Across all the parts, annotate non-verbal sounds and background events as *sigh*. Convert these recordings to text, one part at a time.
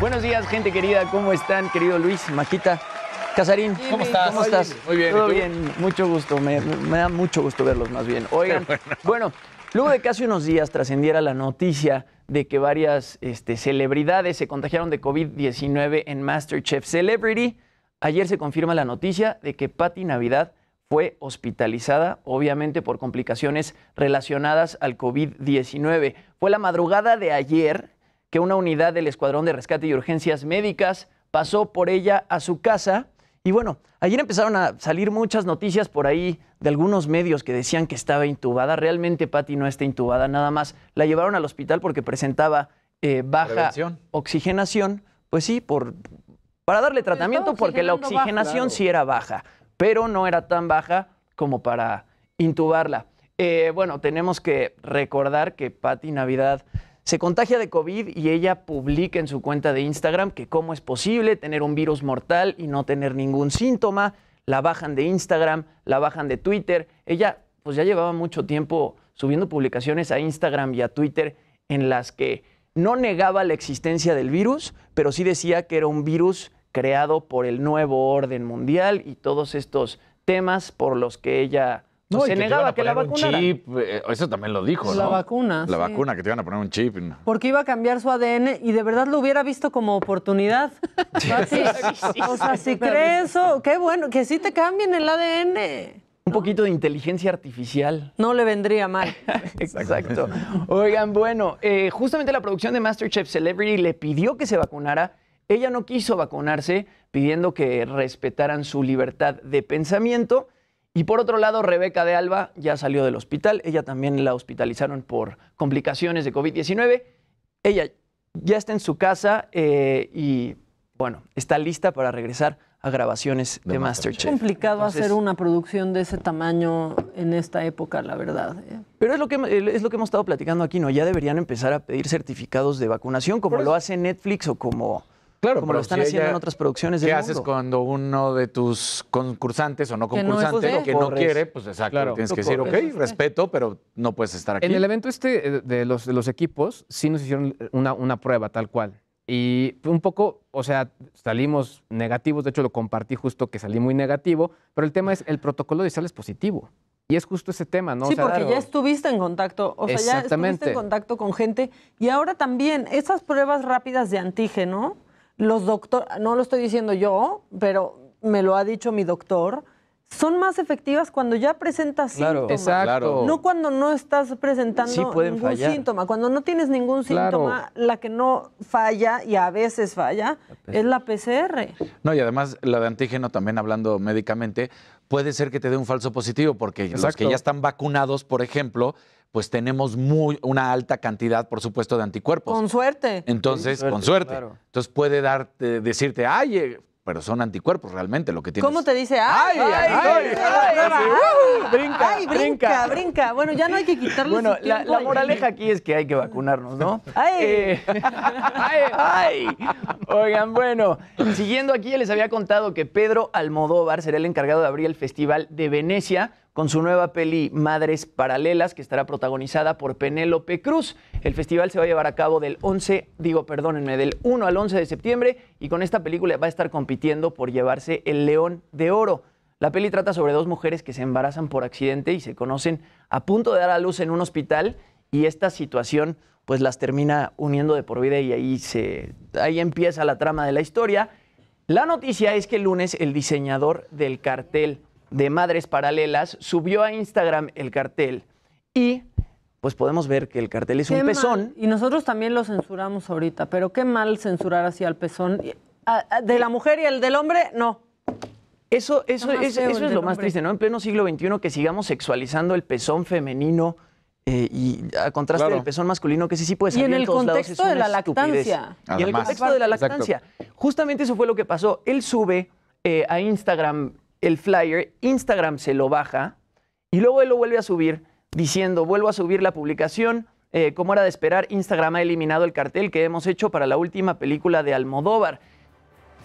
Buenos días, gente querida. ¿Cómo están, querido Luis, Maquita? Casarín, ¿cómo estás? ¿Cómo estás? Muy bien. Todo bien, mucho gusto. Me, da mucho gusto verlos más bien. Oigan, bueno. luego de casi unos días trascendiera la noticia de que varias este, celebridades se contagiaron de COVID-19 en MasterChef Celebrity, ayer se confirma la noticia de que Patty Navidad fue hospitalizada, obviamente por complicaciones relacionadas al COVID-19. Fue la madrugada de ayer que una unidad del Escuadrón de Rescate y Urgencias Médicas pasó por ella a su casa. Y bueno, ayer empezaron a salir muchas noticias por ahí de algunos medios que decían que estaba intubada. Realmente Patty no está intubada, nada más. La llevaron al hospital porque presentaba eh, baja oxigenación. Pues sí, por, para darle tratamiento porque la oxigenación sí era baja, pero no era tan baja como para intubarla. Eh, bueno, tenemos que recordar que Patty Navidad se contagia de COVID y ella publica en su cuenta de Instagram que cómo es posible tener un virus mortal y no tener ningún síntoma. La bajan de Instagram, la bajan de Twitter. Ella pues ya llevaba mucho tiempo subiendo publicaciones a Instagram y a Twitter en las que no negaba la existencia del virus, pero sí decía que era un virus creado por el nuevo orden mundial y todos estos temas por los que ella no, se negaba que, la vacuna. Eh, eso también lo dijo, ¿no? La vacuna. La vacuna, que te iban a poner un chip. Porque iba a cambiar su ADN y de verdad lo hubiera visto como oportunidad. *laughs* o sea, si crees eso, qué bueno, que sí te cambien el ADN. Un poquito de inteligencia artificial. No le vendría mal. *laughs* Exacto. Oigan, bueno, eh, justamente la producción de Masterchef Celebrity le pidió que se vacunara. Ella no quiso vacunarse, pidiendo que respetaran su libertad de pensamiento. Y por otro lado, Rebeca de Alba ya salió del hospital. Ella también la hospitalizaron por complicaciones de COVID-19. Ella ya está en su casa eh, y, bueno, está lista para regresar a grabaciones de, Masterchef. Es complicado hacer una producción de ese tamaño en esta época, la verdad. ¿eh? Pero es lo, que, es lo que hemos estado platicando aquí, ¿no? Ya deberían empezar a pedir certificados de vacunación, como lo hace Netflix o como... Claro, como lo están haciendo en otras producciones del ¿Qué haces cuando uno de tus concursantes o no concursante que no, que no quiere? Pues exacto, tienes que decir, ok, respeto, pero no puedes estar aquí. En el evento este eh, de los, de los equipos, sí nos hicieron una, una prueba tal cual. Y un poco, o sea, salimos negativos, de hecho lo compartí justo que salí muy negativo, pero el tema es el protocolo de sales positivo. Y es justo ese tema, ¿no? Sí, porque ya estuviste en contacto, o sea, ya estuviste en contacto con gente y ahora también esas pruebas rápidas de antígeno, los doctores, no lo estoy diciendo yo, pero me lo ha dicho mi doctor, son más efectivas cuando ya presentas claro, síntomas. No cuando no estás presentando ningún síntoma. Cuando no tienes ningún síntoma, la que no falla y a veces falla es la PCR. No, y además la de antígeno también hablando médicamente, puede ser que te dé un falso positivo porque los que ya están vacunados, por ejemplo, pues tenemos muy, una alta cantidad, por supuesto, de anticuerpos. Con suerte. Entonces, con suerte. Entonces puede darte, decirte, ay, pero son anticuerpos realmente lo que tienes. ¿Cómo te dice? ¡Ay, ay, ay! ay, brinca, brinca, brinca, Bueno, ya no hay que quitarle Bueno, la, la, moraleja aquí es que hay que vacunarnos, ¿no? ¡Ay! ¡Ay! Oigan, bueno, siguiendo aquí, ya les había contado que Pedro Almodóvar será el encargado de abrir el Festival de Venecia con su nueva peli Madres Paralelas, que estará protagonizada por Penélope Cruz. El festival se va a llevar a cabo del 11, digo, perdónenme, del 1 al 11 de septiembre y con esta película va a estar compitiendo por llevarse el León de Oro. La peli trata sobre dos mujeres que se embarazan por accidente y se conocen a punto de dar a luz en un hospital y esta situación pues las termina uniendo de por vida y ahí se ahí empieza la trama de la historia. La noticia es que el lunes el diseñador del cartel de Madres Paralelas subió a Instagram el cartel y pues podemos ver que el cartel es un pezón. Y nosotros también lo censuramos ahorita, pero qué mal censurar así al pezón. De la mujer y el del hombre, no. Eso, eso, es, eso es lo más triste, ¿no? En pleno siglo XXI que sigamos sexualizando el pezón femenino eh, y a contraste del pezón masculino, que sí sí puede salir en, todos lados. de la lactancia. y en el contexto de la lactancia. Justamente eso fue lo que pasó. Él sube eh, a Instagram el flyer, Instagram se lo baja y luego él lo vuelve a subir diciendo, vuelvo a subir la publicación. Eh, como era de esperar, Instagram ha eliminado el cartel que hemos hecho para la última película de Almodóvar.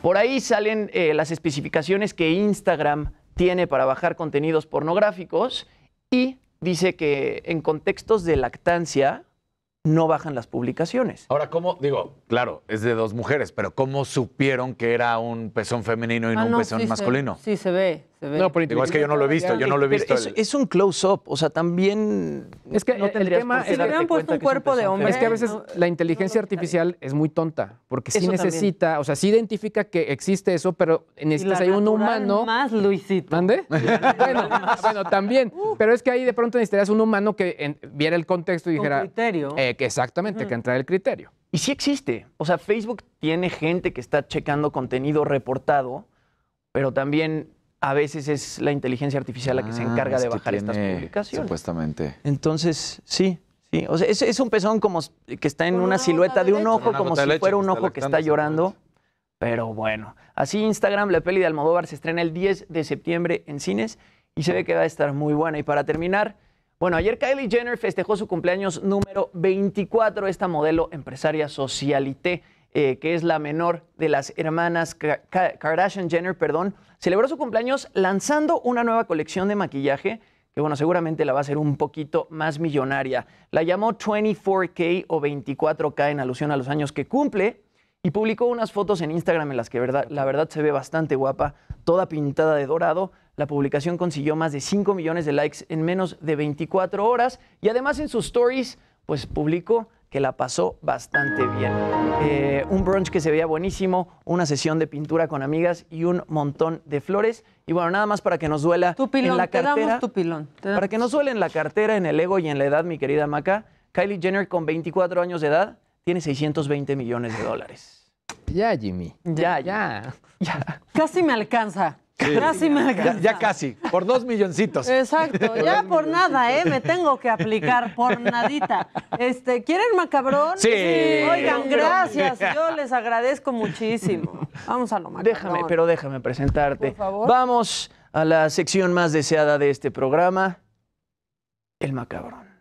Por ahí salen eh, las especificaciones que Instagram tiene para bajar contenidos pornográficos y dice que en contextos de lactancia, no bajan las publicaciones. Ahora, ¿cómo? Digo, claro, es de dos mujeres, pero ¿cómo supieron que era un pezón femenino y no, ah, un pezón masculino? sí, se ve. No, por es que yo no lo he visto, yo no lo he visto. Es, un close-up, o sea, también... Es que el tema... Si puesto un cuerpo de hombre... Es que a veces la inteligencia artificial es muy tonta, porque sí necesita, o sea, sí identifica que existe eso, pero necesitas ahí un humano... más, Luisito. ¿Mande? *laughs* bueno, también. pero es que ahí de pronto necesitarías un humano que viera el contexto y dijera... criterio. Eh, que exactamente, que entra el criterio. Y sí existe. O sea, Facebook tiene gente que está checando contenido reportado, pero también a veces es la inteligencia artificial la que se ah, encarga de bajar estas publicaciones. Supuestamente. Entonces, sí, sí. O sea, es, un pezón como que está en una, silueta de, un ojo, como si fuera un ojo que está llorando. Pero bueno, así Instagram, la peli de Almodóvar se estrena el 10 de septiembre en cines y se ve que va a estar muy buena. Y para terminar, bueno, ayer Kylie Jenner festejó su cumpleaños número 24, esta modelo empresaria socialité. Eh, que es la menor de las hermanas Kardashian Jenner, perdón, celebró su cumpleaños lanzando una nueva colección de maquillaje que bueno, seguramente la va a hacer un poquito más millonaria. La llamó 24K o 24K en alusión a los años que cumple y publicó unas fotos en Instagram en las que verdad, la verdad se ve bastante guapa, toda pintada de dorado. La publicación consiguió más de 5 millones de likes en menos de 24 horas y además en sus stories pues publicó que la pasó bastante bien. Eh, un brunch que se veía buenísimo, una sesión de pintura con amigas y un montón de flores. Y bueno, nada más para que nos duela tu en la cartera. tu pilón, Para que nos duela en la cartera, en el ego y en la edad, mi querida Maca, Kylie Jenner con 24 años de edad tiene 620 millones de dólares. Ya, Jimmy. Ya, ya. ya. Casi me alcanza. Ya, casi, por dos milloncitos. Exacto, *laughs* ya por nada, ¿eh? Me tengo que aplicar, por nadita. Este, ¿Quieren macabrón? Sí. sí. Oigan, gracias, *laughs* yo les agradezco muchísimo. Vamos a lo macabrón. Déjame, pero déjame presentarte. Por favor. Vamos a la sección más deseada de este programa, el macabrón.